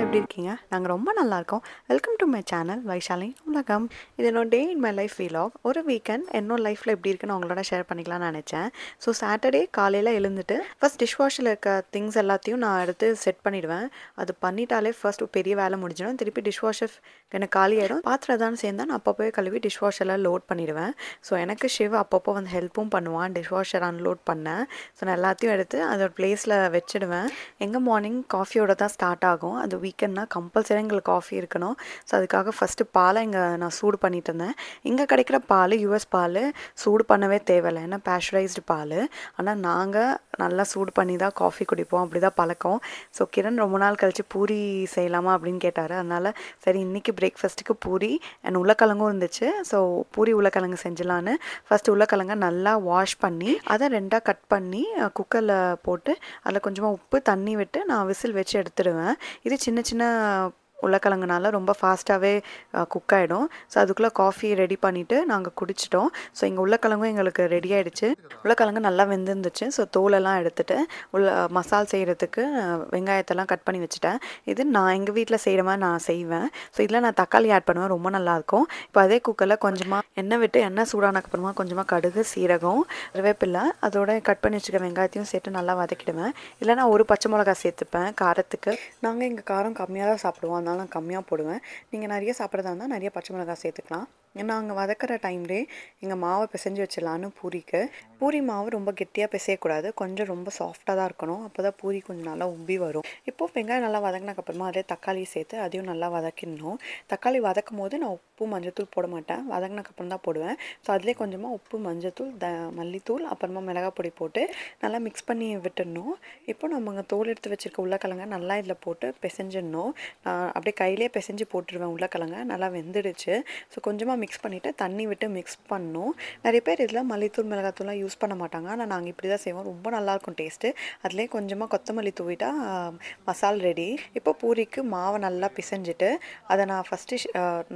எல்லோரும் எப்படி இருக்கீங்க நாங்கள் ரொம்ப நல்லாயிருக்கோம் welcome to my channel Vaishali உலகம் இது என்னோட day in my life vlog ஒரு வீக்கெண்ட் என்னோட லைஃப்பில் எப்படி இருக்குன்னு அவங்களோட ஷேர் பண்ணிக்கலாம்னு நினச்சேன் ஸோ சாட்டர்டே காலையில் எழுந்துட்டு ஃபஸ்ட் டிஷ் வாஷில் இருக்க திங்ஸ் எல்லாத்தையும் நான் எடுத்து செட் பண்ணிவிடுவேன் அது பண்ணிட்டாலே ஃபஸ்ட் பெரிய வேலை முடிஞ்சிடும் திருப்பி டிஷ் வாஷர் எனக்கு காலி ஆகிடும் பாத்திரம் தான் சேர்ந்தா நான் அப்பப்போ கழுவி டிஷ் வாஷெல்லாம் லோட் பண்ணிவிடுவேன் ஸோ எனக்கு ஷிவ் அப்பப்போ வந்து ஹெல்ப்பும் பண்ணுவான் டிஷ் வாஷர் அன்லோட் பண்ணேன் ஸோ நான் எல்லாத்தையும் எடுத்து அதோட பிளேஸில் வச்சுடுவேன் எங்கள் மார்னிங் காஃபியோட தான் ஸ்டார்ட் ஆகும் அது வீக்கெண்ட்னா கம்பல்சரி எங்களுக்கு காஃபி இருக்கணும் ஸோ அதுக்காக ஃபஸ்ட்டு பாலை இங்கே நான் சூடு பண்ணிட்டு இருந்தேன் இங்கே கிடைக்கிற பால் யூஎஸ் பால் சூடு பண்ணவே தேவையில்லை ஏன்னா பேஷரைஸ்டு பால் ஆனால் நாங்கள் நல்லா சூடு பண்ணி தான் காஃபி குடிப்போம் அப்படி தான் பழக்கம் ஸோ கிரண் ரொம்ப நாள் கழித்து பூரி செய்யலாமா அப்படின்னு கேட்டார் அதனால் சரி இன்றைக்கி பிரேக்ஃபாஸ்ட்டுக்கு பூரி அண்ட் உள்ளக்கிழங்கும் இருந்துச்சு ஸோ பூரி உள்ளக்கிழங்கு செஞ்சலான்னு ஃபஸ்ட்டு உள்ளக்கிழங்க நல்லா வாஷ் பண்ணி அதை ரெண்டாக கட் பண்ணி குக்கரில் போட்டு அதில் கொஞ்சமாக உப்பு தண்ணி விட்டு நான் விசில் வச்சு எடுத்துடுவேன் இது சின்ன சின்ன உருளைக்கிழங்குனால ரொம்ப ஃபாஸ்ட்டாகவே குக் ஆகிடும் ஸோ அதுக்குள்ளே காஃபி ரெடி பண்ணிவிட்டு நாங்கள் குடிச்சிட்டோம் ஸோ இங்கே உள்ளக்கிழங்கும் எங்களுக்கு ரெடி ஆகிடுச்சு உள்ளக்கிழங்கு நல்லா வெந்திருந்துச்சு ஸோ தோலெல்லாம் எடுத்துகிட்டு உள்ள மசால் செய்கிறதுக்கு வெங்காயத்தெல்லாம் கட் பண்ணி வச்சுட்டேன் இது நான் எங்கள் வீட்டில் செய்கிற மாதிரி நான் செய்வேன் ஸோ இதில் நான் தக்காளி ஆட் பண்ணுவேன் ரொம்ப நல்லாயிருக்கும் இப்போ அதே குக்கரில் கொஞ்சமாக எண்ணெய் விட்டு எண்ணெய் சூடானக்கு அப்புறமா கொஞ்சமாக கடுகு சீரகம் வேப்பில்ல அதோட கட் பண்ணி வச்சுக்க வெங்காயத்தையும் சேர்த்து நல்லா வதக்கிடுவேன் இல்லை நான் ஒரு பச்சை மிளகா சேர்த்துப்பேன் காரத்துக்கு நாங்கள் எங்கள் காரம் கம்மியாக தான் சாப்பிடுவோம் இருந்தாலும் நான் கம்மியாக போடுவேன் நீங்கள் நிறைய சாப்பிட்றதா இருந்தால் நிறைய பச்சை மிளகாய் சேர்த்துக்கலாம் நாங்கள் வதக்கிற டைம்லேயே எங்கள் மாவை பிசைஞ்சு வச்சிடலான்னு பூரிக்கு பூரி மாவு ரொம்ப கெட்டியாக பிசையக்கூடாது கொஞ்சம் ரொம்ப சாஃப்டாக தான் இருக்கணும் அப்போ தான் பூரி கொஞ்சம் நல்லா உப்பி வரும் இப்போது வெங்காயம் நல்லா வதங்கினக்கப்புறமா அதே தக்காளி சேர்த்து அதையும் நல்லா வதக்கிடணும் தக்காளி வதக்கும் போது நான் உப்பு மஞ்சத்தூள் போட மாட்டேன் வதங்கினக்கப்புறம் தான் போடுவேன் ஸோ அதிலே கொஞ்சமாக உப்பு மஞ்சத்தூள் த மல்லித்தூள் அப்புறமா மிளகாய் பொடி போட்டு நல்லா மிக்ஸ் பண்ணி விட்டுடணும் இப்போ நம்ம தோல் எடுத்து வச்சுருக்க உள்ளக்கிழங்க நல்லா இதில் போட்டு பிசைஞ்சிடணும் நான் அப்படியே கையிலே பிசைஞ்சு போட்டுருவேன் உள்ளக்கிழங்க நல்லா வெந்துடுச்சு ஸோ கொஞ்சமாக மிக்ஸ் பண்ணிவிட்டு தண்ணி விட்டு மிக்ஸ் பண்ணணும் நிறைய பேர் இதில் மல்லித்தூள் மிளகாத்தூள்லாம் யூஸ் யூஸ் பண்ண மாட்டாங்க ஆனால் நாங்கள் இப்படி தான் செய்வோம் ரொம்ப நல்லாயிருக்கும் டேஸ்ட்டு அதிலே கொஞ்சமாக கொத்தமல்லி தூவிட்டா மசால் ரெடி இப்போ பூரிக்கு மாவை நல்லா பிசைஞ்சிட்டு அதை நான் ஃபஸ்ட்டு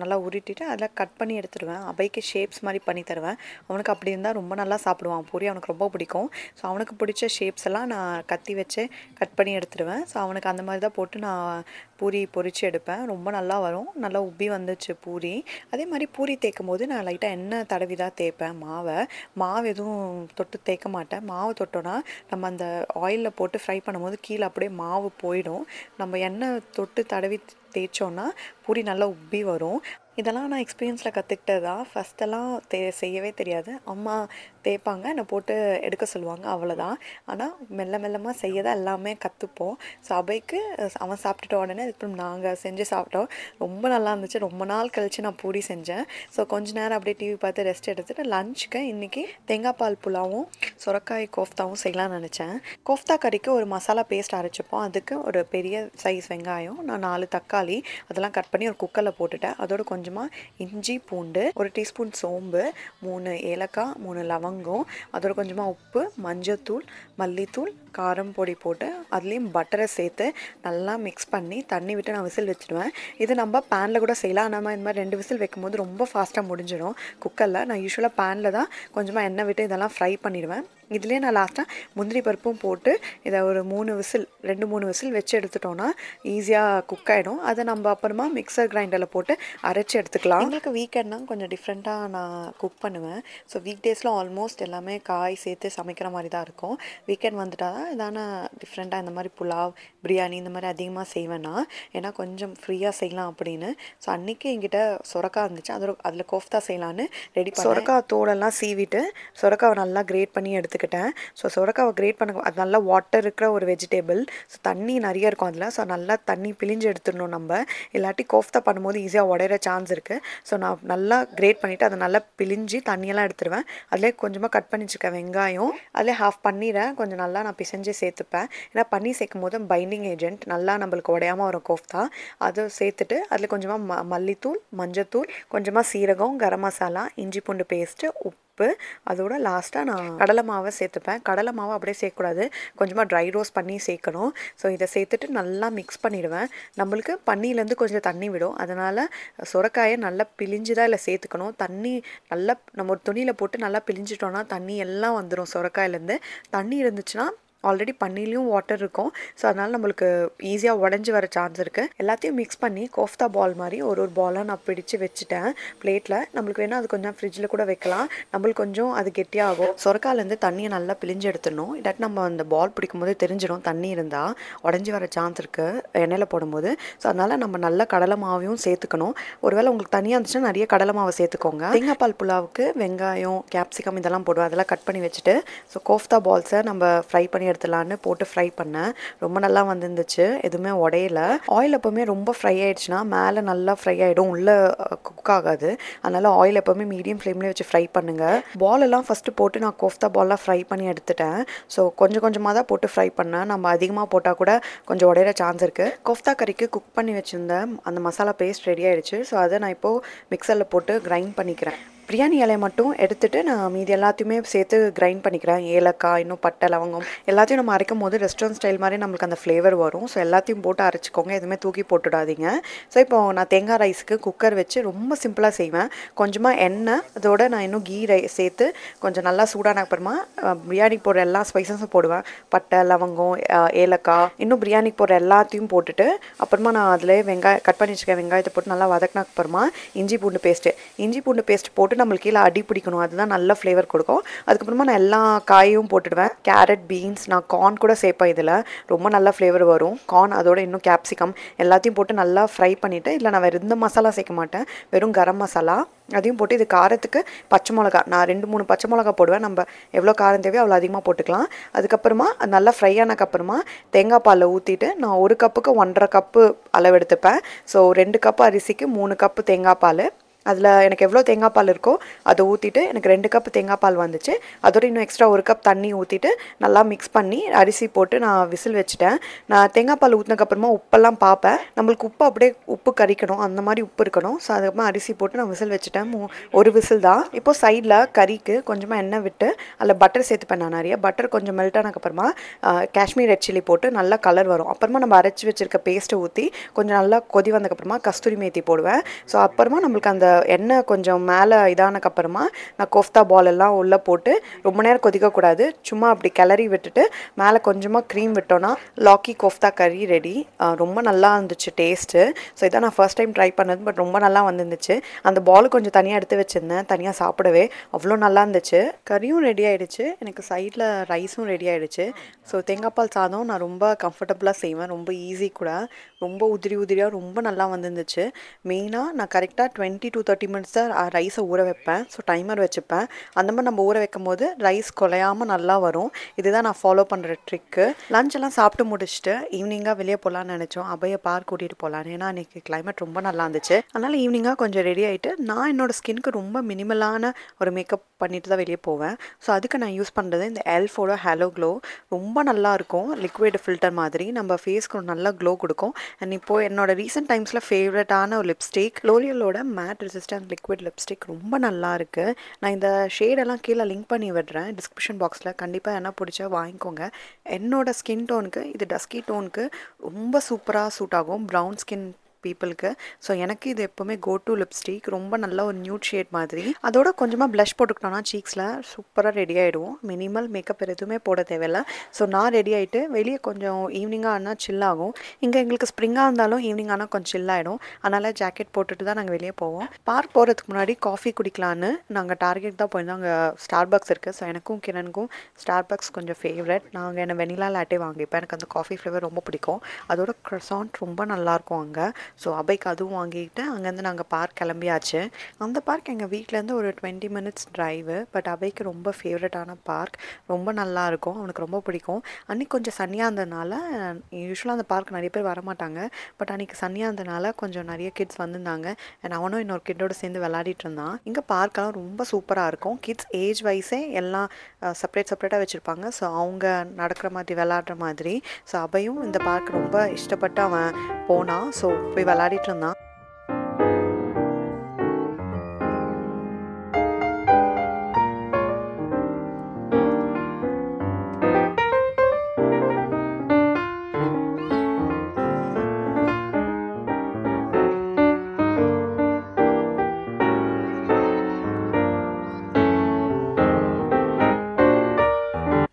நல்லா உருட்டிட்டு அதில் கட் பண்ணி எடுத்துடுவேன் அபைக்கு ஷேப்ஸ் மாதிரி பண்ணி தருவேன் அவனுக்கு அப்படி இருந்தால் ரொம்ப நல்லா சாப்பிடுவான் பூரி அவனுக்கு ரொம்ப பிடிக்கும் ஸோ அவனுக்கு பிடிச்ச ஷேப்ஸ் எல்லாம் நான் கத்தி வச்சு கட் பண்ணி எடுத்துடுவேன் ஸோ அவனுக்கு அந்த மாதிரி தான் போட்டு நான் பூரி பொரித்து எடுப்பேன் ரொம்ப நல்லா வரும் நல்லா உப்பி வந்துச்சு பூரி அதே மாதிரி பூரி தேய்க்கும் போது நான் லைட்டாக எண்ணெய் தடவி தான் தேய்ப்பேன் மாவை மாவு எதுவும் தொட்டு தேய்க்க மாட்டேன் மாவு தொட்டோன்னா நம்ம அந்த ஆயிலில் போட்டு ஃப்ரை பண்ணும்போது கீழே அப்படியே மாவு போயிடும் நம்ம எண்ணெய் தொட்டு தடவி தேய்ச்சோன்னா பூரி நல்லா உப்பி வரும் இதெல்லாம் நான் எக்ஸ்பீரியன்ஸில் கற்றுக்கிட்டதா ஃபஸ்ட்டெல்லாம் தெ செய்யவே தெரியாது அம்மா தேய்ப்பாங்க என்னை போட்டு எடுக்க சொல்லுவாங்க அவ்வளோதான் ஆனால் மெல்ல மெல்லமாக செய்ய தான் எல்லாமே கற்றுப்போம் ஸோ அபைக்கு அவன் சாப்பிட்டுட்ட உடனே அதுக்கப்புறம் நாங்கள் செஞ்சு சாப்பிட்டோம் ரொம்ப நல்லா இருந்துச்சு ரொம்ப நாள் கழித்து நான் பூரி செஞ்சேன் ஸோ கொஞ்ச நேரம் அப்படியே டிவி பார்த்து ரெஸ்ட் எடுத்துகிட்டு லஞ்சுக்கு இன்றைக்கி தேங்காய் பால் புலாவும் சுரக்காய் கோஃப்தாவும் செய்யலாம்னு நினச்சேன் கோஃப்தா கறிக்கு ஒரு மசாலா பேஸ்ட் அரைச்சிப்போம் அதுக்கு ஒரு பெரிய சைஸ் வெங்காயம் நான் நாலு தக்காளி அதெல்லாம் கட் பண்ணி ஒரு குக்கரில் போட்டுட்டேன் அதோடு கொஞ்சமாக இஞ்சி பூண்டு ஒரு டீஸ்பூன் சோம்பு மூணு ஏலக்காய் மூணு லவங்கம் லவங்கம் அதோட கொஞ்சமாக உப்பு மஞ்சத்தூள் மல்லித்தூள் காரம் பொடி போட்டு அதுலேயும் பட்டரை சேர்த்து நல்லா மிக்ஸ் பண்ணி தண்ணி விட்டு நான் விசில் வச்சுடுவேன் இது நம்ம பேனில் கூட செய்யலாம் நம்ம இந்த மாதிரி ரெண்டு விசில் வைக்கும்போது ரொம்ப ஃபாஸ்ட்டாக முடிஞ்சிடும் குக்கரில் நான் யூஸ்வலாக பேனில் தான் கொஞ்சமாக எண்ணெய் விட்டு இதெல்லாம் ஃப்ரை பண்ணிடுவேன் இதுலேயே நான் லாஸ்ட்டாக முந்திரி பருப்பும் போட்டு இதை ஒரு மூணு விசில் ரெண்டு மூணு விசில் வச்சு எடுத்துட்டோன்னா ஈஸியாக குக் ஆகிடும் அதை நம்ம அப்புறமா மிக்சர் கிரைண்டரில் போட்டு அரைச்சி எடுத்துக்கலாம் எங்களுக்கு வீக்கெண்ட்னா கொஞ்சம் டிஃப்ரெண்ட்டாக நான் குக் பண்ணுவேன் ஸோ வீக் டேஸில் ஆல்மோஸ்ட் எல்லாமே காய் சேர்த்து சமைக்கிற மாதிரி தான் இருக்கும் வீக்கெண்ட் வந்துட்டால் இதான டிஃப்ரெண்ட்டாக இந்த மாதிரி புலாவ் பிரியாணி இந்த மாதிரி அதிகமாக செய்வேன்னா ஏன்னா கொஞ்சம் ஃப்ரீயாக செய்யலாம் அப்படின்னு ஸோ அன்றைக்கி என்கிட்ட சொரக்கா இருந்துச்சு அதில் அதில் கோஃப்தா செய்யலான்னு ரெடி சொரக்கா தோலெல்லாம் சீவிட்டு சொரக்காவை நல்லா கிரேட் பண்ணி எடுத்துக்கிட்டேன் ஸோ சொரக்காவை கிரேட் பண்ண அது நல்லா வாட்டர் இருக்கிற ஒரு வெஜிடேபிள் ஸோ தண்ணி நிறைய இருக்கும் அதில் ஸோ நல்லா தண்ணி பிழிஞ்சு எடுத்துடணும் நம்ம இல்லாட்டி கோஃப்தா பண்ணும்போது ஈஸியாக உடையிற சான்ஸ் இருக்குது ஸோ நான் நல்லா கிரேட் பண்ணிவிட்டு அதை நல்லா பிழிஞ்சு தண்ணியெல்லாம் எடுத்துருவேன் அதிலே கொஞ்சமாக கட் பண்ணி வெங்காயம் அதிலே ஹாஃப் பண்ணிடுறேன் கொஞ்சம் நல்லா நான் பிசை செஞ்சு சேர்த்துப்பேன் ஏன்னா பண்ணி சேர்க்கும் போது பைண்டிங் ஏஜென்ட் நல்லா நம்மளுக்கு உடையாமல் வரும் கோஃப்தா அதை சேர்த்துட்டு அதில் கொஞ்சமாக ம மல்லித்தூள் மஞ்சத்தூள் கொஞ்சமாக சீரகம் கரம் மசாலா இஞ்சி பூண்டு பேஸ்ட்டு உப்பு உப்பு அதோட லாஸ்ட்டாக நான் கடலை மாவை சேர்த்துப்பேன் கடலை மாவை அப்படியே சேர்க்கக்கூடாது கொஞ்சமாக ட்ரை ரோஸ் பண்ணி சேர்க்கணும் ஸோ இதை சேர்த்துட்டு நல்லா மிக்ஸ் பண்ணிடுவேன் நம்மளுக்கு பன்னிலேருந்து கொஞ்சம் தண்ணி விடும் அதனால் சுரக்காயை நல்லா பிழிஞ்சு தான் இல்லை சேர்த்துக்கணும் தண்ணி நல்லா நம்ம ஒரு துணியில் போட்டு நல்லா பிழிஞ்சிட்டோன்னா தண்ணி எல்லாம் வந்துடும் சுரக்காயிலேருந்து தண்ணி இருந்துச்சுன்னா ஆல்ரெடி பன்னீர்லேயும் வாட்டர் இருக்கும் ஸோ அதனால் நம்மளுக்கு ஈஸியாக உடஞ்சி வர சான்ஸ் இருக்குது எல்லாத்தையும் மிக்ஸ் பண்ணி கோஃப்தா பால் மாதிரி ஒரு ஒரு பாலாக நான் பிடிச்சி வச்சுட்டேன் பிளேட்டில் நம்மளுக்கு வேணால் அது கொஞ்சம் ஃப்ரிட்ஜில் கூட வைக்கலாம் நம்மளுக்கு கொஞ்சம் அது கெட்டியாகும் சொரக்காலேருந்து தண்ணியை நல்லா பிழிஞ்சு எடுத்துடணும் இல்லாட்டி நம்ம அந்த பால் பிடிக்கும் போது தெரிஞ்சிடும் தண்ணி இருந்தால் உடஞ்சி வர சான்ஸ் இருக்குது எண்ணெயில் போடும்போது ஸோ அதனால் நம்ம நல்லா கடலை மாவையும் சேர்த்துக்கணும் ஒருவேளை உங்களுக்கு தனியாக இருந்துச்சுன்னா நிறைய கடலை மாவை சேர்த்துக்கோங்க தேங்காய் பால் புலாவுக்கு வெங்காயம் கேப்சிகம் இதெல்லாம் போடுவோம் அதெல்லாம் கட் பண்ணி வச்சுட்டு ஸோ கோஃப்தா பால்ஸை நம்ம ஃப்ரை பண்ணி எடுத்துடலான்னு போட்டு ஃப்ரை பண்ணேன் ரொம்ப நல்லா வந்துருந்துச்சு எதுவுமே உடையல ஆயில் எப்போவுமே ரொம்ப ஃப்ரை ஆயிடுச்சுன்னா மேலே நல்லா ஃப்ரை ஆகிடும் உள்ளே குக் ஆகாது அதனால் ஆயில் எப்போவுமே மீடியம் ஃப்ளேம்லேயே வச்சு ஃப்ரை பண்ணுங்கள் எல்லாம் ஃபஸ்ட்டு போட்டு நான் கோஃப்தா பால்லாம் ஃப்ரை பண்ணி எடுத்துட்டேன் ஸோ கொஞ்சம் கொஞ்சமாக தான் போட்டு ஃப்ரை பண்ணேன் நம்ம அதிகமாக போட்டால் கூட கொஞ்சம் உடையிற சான்ஸ் இருக்குது கோஃப்தா கறிக்கு குக் பண்ணி வச்சுருந்தேன் அந்த மசாலா பேஸ்ட் ரெடி ஆகிடுச்சு ஸோ அதை நான் இப்போது மிக்சரில் போட்டு கிரைண்ட் பண்ணிக்கிறேன் பிரியாணி இலையை மட்டும் எடுத்துகிட்டு நான் மீதி எல்லாத்தையுமே சேர்த்து கிரைண்ட் பண்ணிக்கிறேன் ஏலக்காய் இன்னும் பட்டை லவங்கம் எல்லாத்தையும் நம்ம அரைக்கும் போது ரெஸ்டாரண்ட் ஸ்டைல் மாதிரி நம்மளுக்கு அந்த ஃப்ளேவர் வரும் ஸோ எல்லாத்தையும் போட்டு அரைச்சிக்கோங்க எதுவுமே தூக்கி போட்டுடாதீங்க ஸோ இப்போ நான் தேங்காய் ரைஸுக்கு குக்கர் வச்சு ரொம்ப சிம்பிளாக செய்வேன் கொஞ்சமாக எண்ணெய் அதோட நான் இன்னும் கீ ரை சேர்த்து கொஞ்சம் நல்லா சூடான அப்புறமா பிரியாணிக்கு போடுற எல்லா ஸ்பைசஸும் போடுவேன் பட்டை லவங்கம் ஏலக்காய் இன்னும் பிரியாணிக்கு போடுற எல்லாத்தையும் போட்டுட்டு அப்புறமா நான் அதில் வெங்காயம் கட் பண்ணி வச்சுக்கேன் வெங்காயத்தை போட்டு நல்லா வதக்கின அப்புறமா இஞ்சி பூண்டு பேஸ்ட்டு இஞ்சி பூண்டு பேஸ்ட் போட்டு போட்டு நம்மளுக்கு கீழே அடி பிடிக்கணும் அதுதான் நல்ல ஃப்ளேவர் கொடுக்கும் அதுக்கப்புறமா நான் எல்லா காயும் போட்டுடுவேன் கேரட் பீன்ஸ் நான் கார்ன் கூட சேர்ப்பேன் இதில் ரொம்ப நல்ல ஃப்ளேவர் வரும் கார்ன் அதோட இன்னும் கேப்சிகம் எல்லாத்தையும் போட்டு நல்லா ஃப்ரை பண்ணிவிட்டு இல்லை நான் வேறு இந்த மசாலா சேர்க்க மாட்டேன் வெறும் கரம் மசாலா அதையும் போட்டு இது காரத்துக்கு பச்சை மிளகா நான் ரெண்டு மூணு பச்சை மிளகா போடுவேன் நம்ம எவ்வளோ காரம் தேவையோ அவ்வளோ அதிகமாக போட்டுக்கலாம் அதுக்கப்புறமா நல்லா ஃப்ரை ஆனக்கப்புறமா தேங்காய் பாலில் ஊற்றிட்டு நான் ஒரு கப்புக்கு ஒன்றரை கப்பு அளவு எடுத்துப்பேன் ஸோ ரெண்டு கப்பு அரிசிக்கு மூணு கப்பு தேங்காய் பால் அதில் எனக்கு எவ்வளோ தேங்காய் பால் இருக்கோ அதை ஊற்றிட்டு எனக்கு ரெண்டு கப் தேங்காய் பால் வந்துச்சு அதோட இன்னும் எக்ஸ்ட்ரா ஒரு கப் தண்ணி ஊற்றிட்டு நல்லா மிக்ஸ் பண்ணி அரிசி போட்டு நான் விசில் வச்சுட்டேன் நான் தேங்காய் பால் ஊற்றினக்கப்புறமா உப்பெல்லாம் பார்ப்பேன் நம்மளுக்கு உப்பு அப்படியே உப்பு கறிக்கணும் அந்த மாதிரி உப்பு இருக்கணும் ஸோ அதுக்கப்புறம் அரிசி போட்டு நான் விசில் வச்சுட்டேன் ஒரு விசில் தான் இப்போது சைடில் கறிக்கு கொஞ்சமாக எண்ணெய் விட்டு அதில் பட்டர் சேர்த்துப்பேன் நான் நிறைய பட்டர் கொஞ்சம் மெல்ட் ஆனக்கப்புறமா காஷ்மீர் ரெட் சில்லி போட்டு நல்லா கலர் வரும் அப்புறமா நம்ம அரைச்சி வச்சுருக்க பேஸ்ட்டை ஊற்றி கொஞ்சம் நல்லா கொதி வந்தக்கப்புறமா கஸ்தூரி மேத்தி போடுவேன் ஸோ அப்புறமா நம்மளுக்கு அந்த எண்ணெய் கொஞ்சம் மேலே இதானக்கப்புறமா நான் கோஃப்தா பால் எல்லாம் உள்ளே போட்டு ரொம்ப நேரம் கொதிக்கக்கூடாது சும்மா அப்படி கிளறி விட்டுட்டு மேலே கொஞ்சமாக க்ரீம் விட்டோன்னா லாக்கி கோஃப்தா கறி ரெடி ரொம்ப நல்லா இருந்துச்சு டேஸ்ட்டு ஸோ இதான் நான் ஃபஸ்ட் டைம் ட்ரை பண்ணது பட் ரொம்ப நல்லா வந்துருந்துச்சு அந்த பால் கொஞ்சம் தனியாக எடுத்து வச்சுருந்தேன் தனியாக சாப்பிடவே அவ்வளோ நல்லா இருந்துச்சு கறியும் ரெடி ஆகிடுச்சு எனக்கு சைடில் ரைஸும் ரெடி ஆகிடுச்சு ஸோ தேங்காய்பால் சாதம் நான் ரொம்ப கம்ஃபர்டபுளாக செய்வேன் ரொம்ப ஈஸி கூட ரொம்ப உதிரி உதிரியாக ரொம்ப நல்லா வந்துருந்துச்சு மெயினாக நான் கரெக்டாக twenty to to thirty minutes தான் ரைஸை ஊற வைப்பேன் ஸோ டைமர் வச்சுப்பேன் அந்த மாதிரி நம்ம ஊற வைக்கும் போது ரைஸ் குலையாமல் நல்லா வரும் இதுதான் நான் ஃபாலோ பண்ணுற ட்ரிக்கு லஞ்செல்லாம் சாப்பிட்டு முடிச்சுட்டு ஈவினிங்காக வெளியே போகலான்னு நினச்சோம் அப்பையை பார்க் கூட்டிகிட்டு போகலான்னு ஏன்னா அன்றைக்கி கிளைமேட் ரொம்ப நல்லா இருந்துச்சு அதனால் ஈவினிங்காக கொஞ்சம் ரெடி ஆகிட்டு நான் என்னோடய ஸ்கின்க்கு ரொம்ப மினிமலான ஒரு மேக்கப் பண்ணிட்டு தான் வெளியே போவேன் ஸோ அதுக்கு நான் யூஸ் பண்ணுறது இந்த எல்ஃபோட ஹேலோ க்ளோ ரொம்ப நல்லாயிருக்கும் லிக்விட் ஃபில்டர் மாதிரி நம்ம ஃபேஸ்க்கு நல்லா க்ளோ கொடுக்கும் அண்ட் இப்போது என்னோடய ரீசெண்ட் டைம்ஸில் ஃபேவரட்டான ஒரு லிப்ஸ்டிக் லோரியலோட மேட் ரெசிஸ்டன்ட் லிக்விட் லிப்ஸ்டிக் ரொம்ப நல்லா இருக்குது நான் இந்த ஷேடெல்லாம் கீழே லிங்க் பண்ணி விடுறேன் டிஸ்கிரிப்ஷன் பாக்ஸில் கண்டிப்பாக என்ன பிடிச்சா வாங்கிக்கோங்க என்னோடய ஸ்கின் டோனுக்கு இது டஸ்கி டோனுக்கு ரொம்ப சூப்பராக சூட் ஆகும் ப்ரௌன் ஸ்கின் பீப்புளுக்கு ஸோ எனக்கு இது எப்போவுமே கோ டு லிப்ஸ்டிக் ரொம்ப நல்ல ஒரு நியூட் ஷேட் மாதிரி அதோட கொஞ்சமாக ப்ளஷ் போட்டுக்கிட்டோம்னா சீக்ஸில் சூப்பராக ரெடி ஆகிடுவோம் மினிமல் மேக்கப் எதுவுமே போட தேவையில்ல ஸோ நான் ரெடி ஆகிட்டு வெளியே கொஞ்சம் ஈவினிங்காக ஆனால் சில்லாகும் இங்கே எங்களுக்கு ஸ்ப்ரிங்காக இருந்தாலும் ஈவினிங் ஆனால் கொஞ்சம் சில்லாகிடும் அதனால் ஜாக்கெட் போட்டுட்டு தான் நாங்கள் வெளியே போவோம் பார்க் போகிறதுக்கு முன்னாடி காஃபி குடிக்கலான்னு நாங்கள் டார்கெட் தான் போயிருந்தோம் அங்கே ஸ்டார் பாக்ஸ் இருக்குது ஸோ எனக்கும் கிரனுக்கும் ஸ்டார் பாக்ஸ் கொஞ்சம் ஃபேவரட் நாங்கள் என்ன வெனிலா லாட்டே வாங்கிப்பேன் எனக்கு அந்த காஃபி ஃப்ளேவர் ரொம்ப பிடிக்கும் அதோட க்ரசாண்ட் ரொம்ப நல்லாயிருக்கும் அங்கே ஸோ அபைக்கு அதுவும் வாங்கிக்கிட்டு அங்கேருந்து நாங்கள் பார்க் கிளம்பியாச்சு அந்த பார்க் எங்கள் வீட்டிலேருந்து ஒரு டுவெண்ட்டி மினிட்ஸ் ட்ரைவு பட் அபைக்கு ரொம்ப ஃபேவரட்டான பார்க் ரொம்ப நல்லா இருக்கும் அவனுக்கு ரொம்ப பிடிக்கும் அன்றைக்கி கொஞ்சம் சன்னியாக இருந்ததுனால யூஸ்வலாக அந்த பார்க் நிறைய பேர் வரமாட்டாங்க பட் அன்றைக்கி சன்னியாக இருந்ததுனால கொஞ்சம் நிறைய கிட்ஸ் வந்திருந்தாங்க அண்ட் அவனும் இன்னொரு கிட்டோடு சேர்ந்து விளாடிட்டு இருந்தான் இங்கே பார்க்கெல்லாம் ரொம்ப சூப்பராக இருக்கும் கிட்ஸ் ஏஜ் வைஸே எல்லாம் செப்பரேட் செப்பரேட்டாக வச்சுருப்பாங்க ஸோ அவங்க நடக்கிற மாதிரி விளாடுற மாதிரி ஸோ அபையும் இந்த பார்க் ரொம்ப இஷ்டப்பட்டு அவன் போனான் ஸோ போய் പോയി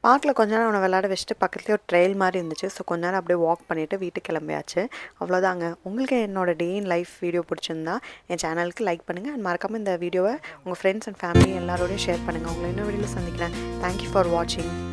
பார்க்கில் கொஞ்ச நேரம் அவனை விளையாட வச்சுட்டு பக்கத்துலேயே ஒரு ட்ரெயில் மாதிரி இருந்துச்சு ஸோ கொஞ்ச நேரம் அப்படியே வாக் பண்ணிவிட்டு வீட்டுக்கு கிளம்பியாச்சு அவ்வளோதாங்க உங்களுக்கு என்னோட டே இன் லைஃப் வீடியோ பிடிச்சிருந்தா என் சேனலுக்கு லைக் பண்ணுங்கள் அண்ட் மறக்காமல் இந்த வீடியோவை உங்கள் ஃப்ரெண்ட்ஸ் அண்ட் ஃபேமிலி எல்லாரோடையும் ஷேர் பண்ணுங்கள் உங்களை இன்னும் வீடியோவில் சந்திக்கிறேன் தேங்க்யூ ஃபார் வாட்சிங்